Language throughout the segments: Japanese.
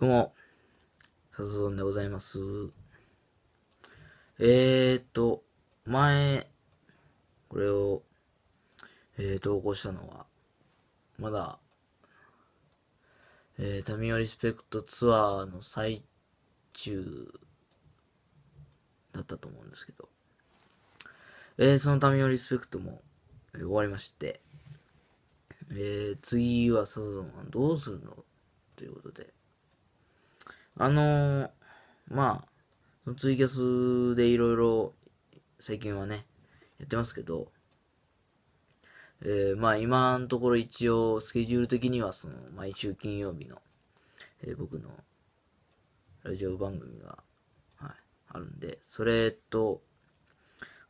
どうも、サザゾンでございます。えーっと、前、これを、えー、投稿したのは、まだ、えー、タミオリスペクトツアーの最中だったと思うんですけど、えー、そのタミオリスペクトも、えー、終わりまして、えー、次はサザゾンはどうするのということで、あのー、まあ、ツイキャスでいろいろ最近はね、やってますけど、えー、まあ今のところ一応スケジュール的にはその毎週金曜日の、えー、僕のラジオ番組が、はい、あるんで、それと、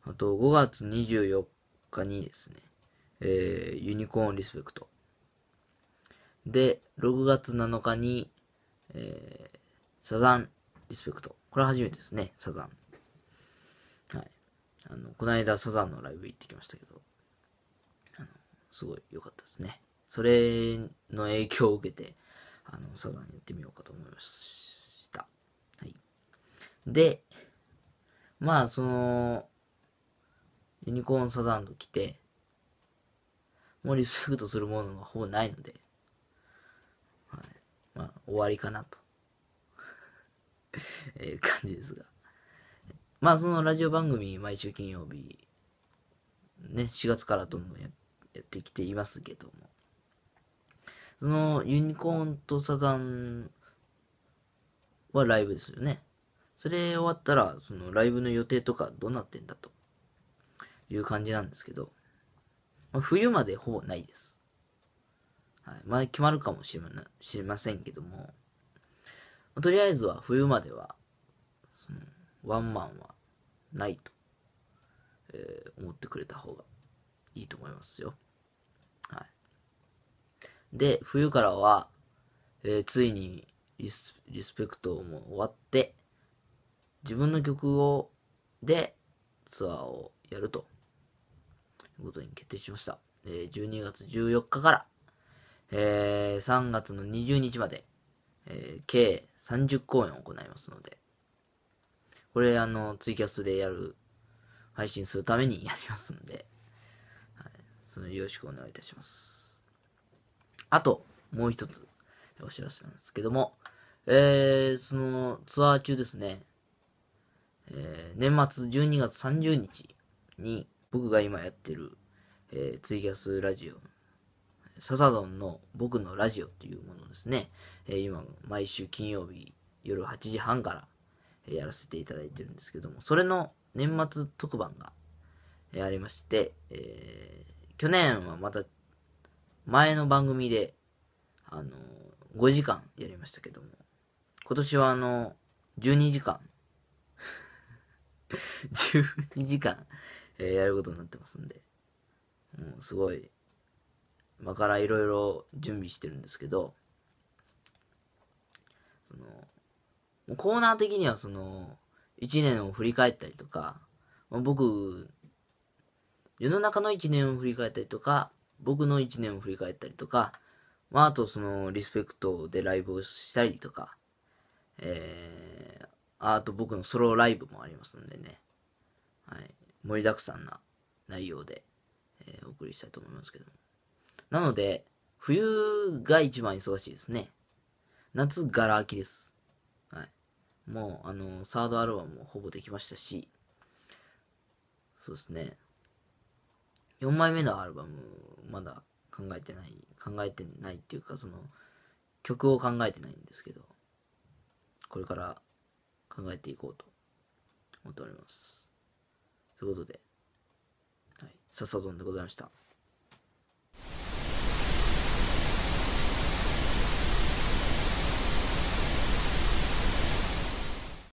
あと5月24日にですね、えー、ユニコーンリスペクト。で、6月7日に、えー、サザンリスペクト。これ初めてですね、サザン。はい。あの、この間サザンのライブ行ってきましたけど、あの、すごい良かったですね。それの影響を受けて、あの、サザンやってみようかと思いました。はい。で、まあ、その、ユニコーンサザンと来て、もうリスペクトするものがほぼないので、はい。まあ、終わりかなと。えー、感じですが。まあ、そのラジオ番組、毎週金曜日、ね、4月からどんどんやってきていますけども。その、ユニコーンとサザンはライブですよね。それ終わったら、そのライブの予定とかどうなってんだという感じなんですけど、まあ、冬までほぼないです。はい。まあ、決まるかもしれませんけども、とりあえずは冬までは、ワンマンはないと、えー、思ってくれた方がいいと思いますよ。はい。で、冬からは、えー、ついにリスリスペクトも終わって、自分の曲を、で、ツアーをやると、いうことに決定しました。えー、12月14日から、えー、3月の20日まで、えー、計30公演を行いますので、これ、あの、ツイキャスでやる、配信するためにやりますんで、はい、そのよろしくお願いいたします。あと、もう一つ、お知らせなんですけども、えー、その、ツアー中ですね、えー、年末12月30日に、僕が今やってる、えー、ツイキャスラジオ笹丼の僕のラジオっていうものですね、えー、今、毎週金曜日夜8時半からやらせていただいてるんですけども、それの年末特番がありまして、えー、去年はまた前の番組で、あのー、5時間やりましたけども、今年はあのー、12時間、12 時間、えやることになってますんで、もうすごい今からいろいろ準備してるんですけど、その、コーナー的にはその、1年を振り返ったりとか、まあ、僕、世の中の1年を振り返ったりとか、僕の1年を振り返ったりとか、まあ、あとその、リスペクトでライブをしたりとか、えー、あと僕のソロライブもありますんでね、はい、盛りだくさんな内容で、えー、お送りしたいと思いますけども。なので、冬が一番忙しいですね。夏、ガラ空きです。はい。もう、あの、サードアルバムもほぼできましたし、そうですね。4枚目のアルバム、まだ考えてない、考えてないっていうか、その、曲を考えてないんですけど、これから考えていこうと思っております。ということで、はい、笹丼でございました。